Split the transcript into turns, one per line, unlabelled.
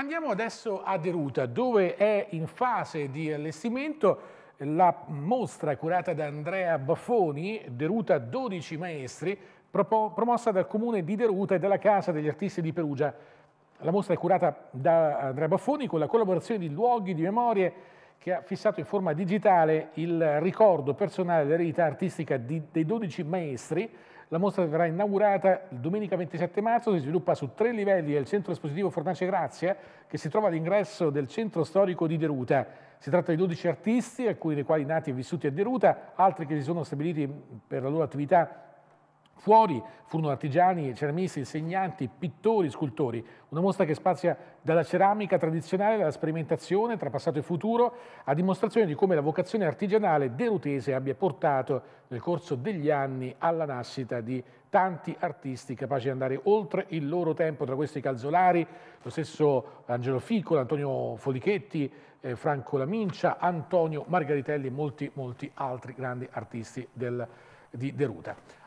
Andiamo adesso a Deruta, dove è in fase di allestimento la mostra curata da Andrea Baffoni, Deruta 12 maestri, promossa dal comune di Deruta e dalla Casa degli Artisti di Perugia. La mostra è curata da Andrea Baffoni con la collaborazione di luoghi, di memorie che ha fissato in forma digitale il ricordo personale dell'eredità artistica di, dei 12 maestri. La mostra verrà inaugurata domenica 27 marzo, si sviluppa su tre livelli al centro espositivo Fornace Grazia, che si trova all'ingresso del centro storico di Deruta. Si tratta di 12 artisti, alcuni dei quali nati e vissuti a Deruta, altri che si sono stabiliti per la loro attività Fuori furono artigiani, ceramisti, insegnanti, pittori, scultori, una mostra che spazia dalla ceramica tradizionale alla sperimentazione tra passato e futuro, a dimostrazione di come la vocazione artigianale derutese abbia portato nel corso degli anni alla nascita di tanti artisti capaci di andare oltre il loro tempo, tra questi Calzolari, lo stesso Angelo Ficcola, Antonio Folichetti, eh, Franco Lamincia, Antonio Margaritelli e molti, molti altri grandi artisti del, di Deruta.